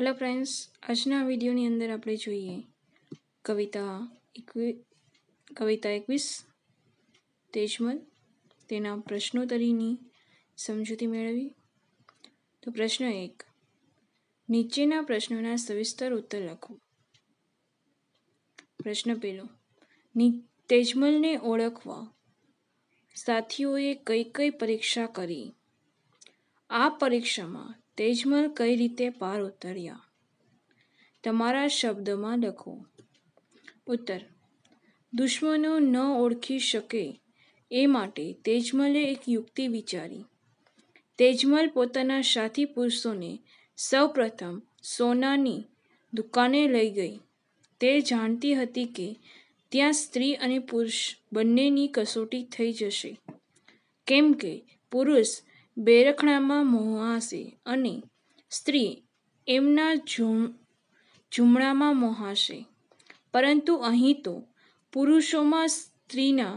hello friends આજના વિડીયોની અંદર આપણે જોઈએ કવિતા એકવી કવિતા એકવીસ તેજમલ તેના પ્રશ્નોત્તરીની સમજૂતી મેળવી તો પ્રશ્ન એક નીચેના પ્રશ્નોના સવિસ્તર ઉત્તર લખો પ્રશ્ન પહેલો ની તેજમલને ઓળખવા સાથીઓએ કઈ કઈ પરીક્ષા કરી આ પરીક્ષામાં તેજમલ કઈ રીતે પાર ઉતર્યા તમારા શબ્દમાં લખો ઉત્તર દુશ્મનો ન ઓળખી શકે એ માટે તેજમલે એક યુક્તિ વિચારી તેજમલ પોતાના સાથી પુરુષોને સૌપ્રથમ સોનાની દુકાને લઈ ગઈ તે જાણતી હતી કે ત્યાં સ્ત્રી અને પુરુષ બંનેની કસોટી થઈ જશે કેમ કે પુરુષ બેરખણામાં મોહાશે અને સ્ત્રી એમના ઝૂમ મોહાશે પરંતુ અહીં તો પુરુષોમાં સ્ત્રીના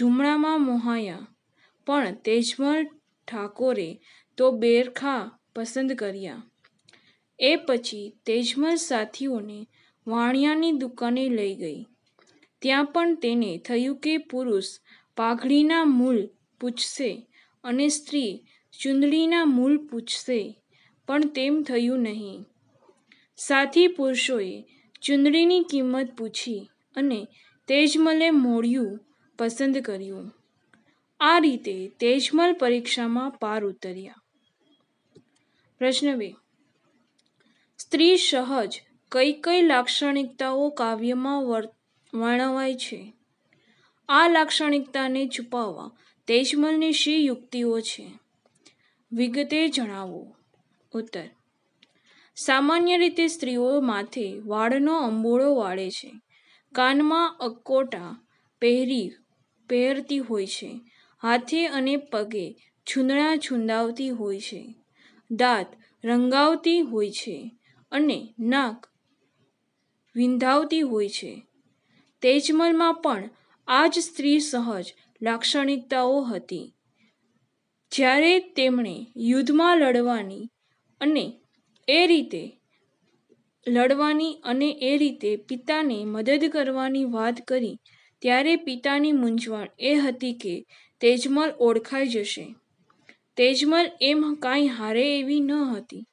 ઝૂમડામાં મોહાયા પણ તેજમલ ઠાકોરે તો બેરખા પસંદ કર્યા એ પછી તેજમલ સાથીઓને વાણિયાની દુકાને લઈ ગઈ ત્યાં પણ તેને થયું કે પુરુષ પાઘડીના મૂળ પૂછશે અને સ્ત્રી ચૂંદડીના મૂળ પૂછશે પણ તેમ થયું નહીં સાથી પુરુષોએ ચુંદડીની કિંમત પૂછી અને તેજમલે મોડિયું પસંદ કર્યું આ રીતે તેજમલ પરીક્ષામાં પાર ઉતર્યા પ્રશ્ન બે સ્ત્રી સહજ કઈ કઈ લાક્ષણિકતાઓ કાવ્યમાં વર્ણવાય છે આ લાક્ષણિકતાને છુપાવવા તેજમલની શી યુક્તિઓ છે વિગતે જણાવો ઉત્તર સામાન્ય રીતે સ્ત્રીઓ માથે વાળનો અંબોળો વાળે છે કાનમાં અકોટા પહેરી પહેરતી હોય છે હાથે અને પગે છૂંદણા છૂંદાવતી હોય છે દાંત રંગાવતી હોય છે અને નાક વિંધાવતી હોય છે તેજમલમાં પણ આ જ સ્ત્રી સહજ લાક્ષણિકતાઓ હતી જ્યારે તેમણે યુદ્ધમાં લડવાની અને એ રીતે લડવાની અને એ રીતે પિતાને મદદ કરવાની વાત કરી ત્યારે પિતાની મૂંઝવણ એ હતી કે તેજમલ ઓળખાઈ જશે તેજમલ એમ કાંઈ હારે એવી ન હતી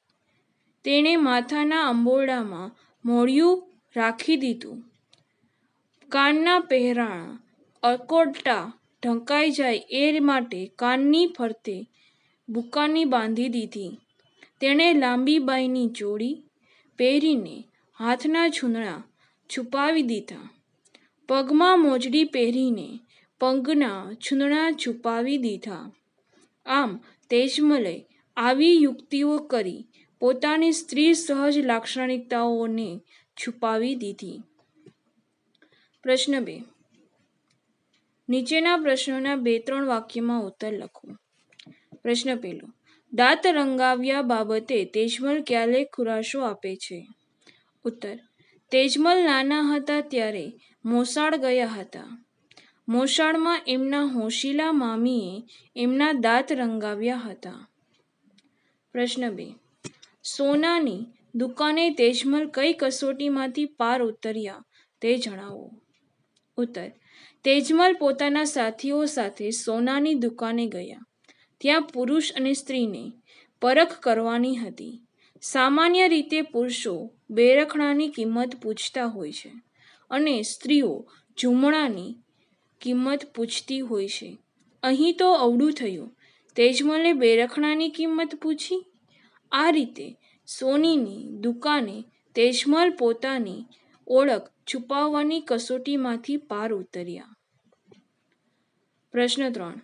તેણે માથાના અંબોડામાં મોડિયું રાખી દીધું કાનના પહેરાણા અકોટા ઢંકાઈ જાય એ માટે કાનની ફરતે બુકાની બાંધી દીધી તેણે લાંબી બાઈની જોડી પહેરીને હાથના છૂંદણા છુપાવી દીધા પગમાં મોજડી પહેરીને પગના છૂંદણા છુપાવી દીધા આમ તેજમલે આવી યુક્તિઓ કરી પોતાની સ્ત્રી સહજ લાક્ષણિકતાઓને છુપાવી દીધી પ્રશ્ન બે નીચેના પ્રશ્નોના બે ત્રણ વાક્યમાં ઉત્તર લખો પ્રશ્ન પહેલો દાંત રંગાવ્યા બાબતે તેજમલ ક્યારે ખુરાશો આપે છે ઉત્તર તેજમલ નાના હતા ત્યારે મોસાળ ગયા હતા મોસાળમાં એમના હોશીલા મામીએ એમના દાંત રંગાવ્યા હતા પ્રશ્ન બે સોનાની દુકાને તેજમલ કઈ કસોટીમાંથી પાર ઉતર્યા તે જણાવો ઉત્તર તેજમલ પોતાના સાથીઓ સાથે સોનાની દુકાને ગયા ત્યાં પુરુષ અને સ્ત્રીને પરખ કરવાની હતી સામાન્ય રીતે પુરુષો બેરખણાની કિંમત પૂછતા હોય છે અને સ્ત્રીઓ ઝૂમણાની કિંમત પૂછતી હોય છે અહીં તો અવડું થયું તેજમલે બેરખણાની કિંમત પૂછી આ રીતે સોનીની દુકાને તેજમલ પોતાની ઓળખ છુપાવવાની કસોટીમાંથી પાર ઉતર્યા પ્રશ્ન ત્રણ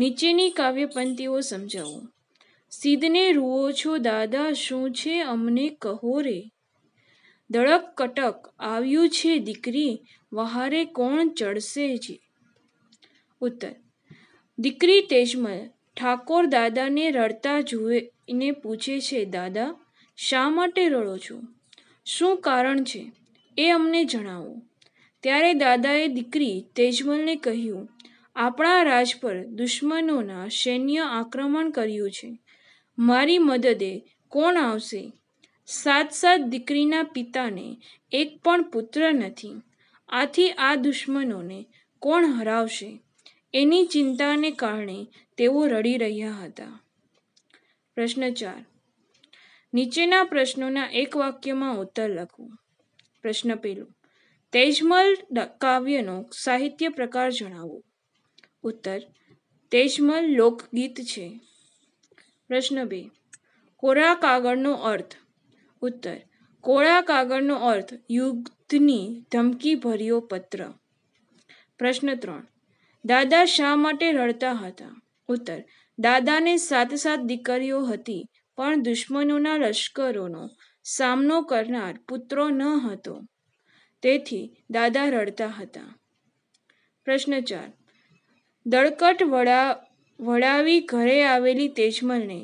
નીચેની કાવ્ય પંક્તિઓ સમજાવો સિદ્ધને રૂઓ છો દાદા શું છે અમને કહો રે દળક કટક આવ્યું છે દીકરી વહારે કોણ ચડશે જે ઉત્તર દીકરી તેજમલ ઠાકોર દાદાને રડતા જોઈને પૂછે છે દાદા શા માટે રડો છો શું કારણ છે એ અમને જણાવો ત્યારે દાદાએ દીકરી તેજમલને કહ્યું આપણા રાજ પર દુશ્મનોના સૈન્ય આક્રમણ કર્યું છે મારી મદદે કોણ આવશે સાત સાત દીકરીના પિતાને એક પણ પુત્ર નથી આથી આ દુશ્મનોને કોણ હરાવશે એની ચિંતાને કારણે તેઓ રડી રહ્યા હતા પ્રશ્ન ચાર નીચેના પ્રશ્નોના એક વાક્યમાં ઉત્તર લખો પ્રશ્ન પેલું તેજમલ કાવ્યનો સાહિત્ય પ્રકાર જણાવો ઉત્તર તેજમલ લોકગીત છે પ્રશ્ન બે કોરા કાગળનો અર્થ ઉત્તર કોરા કાગળનો અર્થ યુદ્ધની ધમકી ભર્યો પત્ર પ્રશ્ન ત્રણ દાદા શા માટે રડતા હતા ઉત્તર દાદાને સાત સાત દીકરીઓ હતી પણ દુશ્મનોના લશ્કરોનો સામનો કરનાર પુત્રો ન હતો તેથી દાદા રડતા હતા પ્રશ્ન ચાર દળકટ વડા વડાવી ઘરે આવેલી તેજમલને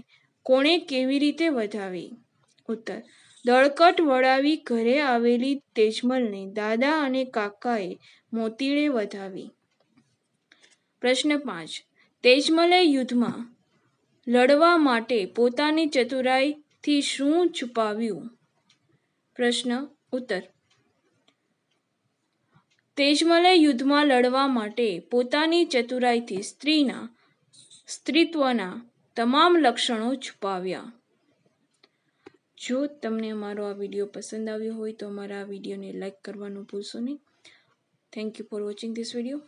કોણે કેવી રીતે વધાવી ઉત્તર દળકટ વડાવી ઘરે આવેલી તેજમલને દાદા અને કાકાએ મોતીડે વધાવી પ્રશ્ન પાંચ તેજમલે યુદ્ધમાં લડવા માટે પોતાની ચતુરાઈથી શું છુપાવ્યું પ્રશ્ન ઉત્તર તેજમલે યુદ્ધમાં લડવા માટે પોતાની ચતુરાઈથી સ્ત્રીના સ્ત્રીત્વના તમામ લક્ષણો છુપાવ્યા જો તમને અમારો આ વિડીયો પસંદ આવ્યો હોય તો અમારા આ વિડીયોને લાઈક કરવાનું ભૂલશો નહીં thank you for watching this video